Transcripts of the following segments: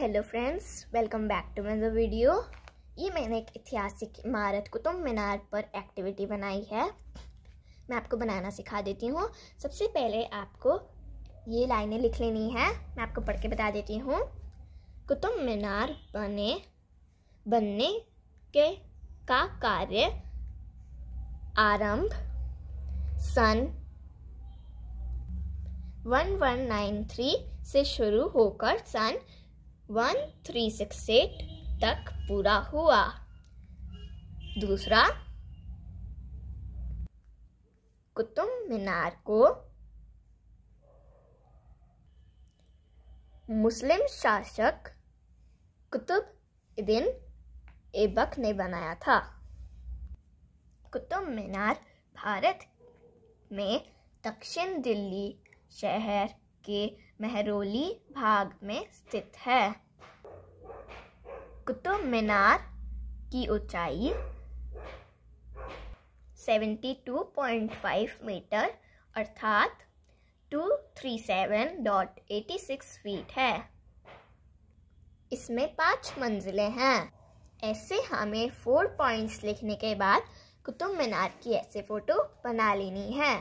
hello friends welcome back to मेरा video ये मैंने एक ऐतिहासिक इमारत कुतुब मीनार पर एक्टिविटी बनाई है मैं आपको बनाना सिखा देती हूँ सबसे पहले आपको ये लाइनें लिख लेनी है मैं आपको पढ़ के बता देती हूँ कुतुब मीनार बने बनने के का कार्य आरंभ सन 1193 से शुरू होकर सन थ्री सिक्स एट तक पूरा हुआ दूसरा कुतुब मीनार को मुस्लिम शासक कुतुबुद्दीन एबक ने बनाया था कुतुब मीनार भारत में दक्षिण दिल्ली शहर के महरोली भाग में स्थित है कुतुब मीनार की ऊंचाई 72.5 मीटर अर्थात 237.86 फीट है इसमें पांच मंजिलें हैं ऐसे हमें फोर पॉइंट्स लिखने के बाद कुतुब मीनार की ऐसे फ़ोटो बना लेनी है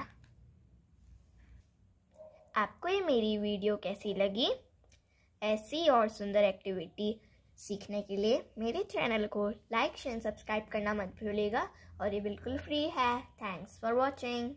आपको ये मेरी वीडियो कैसी लगी ऐसी और सुंदर एक्टिविटी सीखने के लिए मेरे चैनल को लाइक शेयर सब्सक्राइब करना मत भूलिएगा और ये बिल्कुल फ्री है थैंक्स फॉर वॉचिंग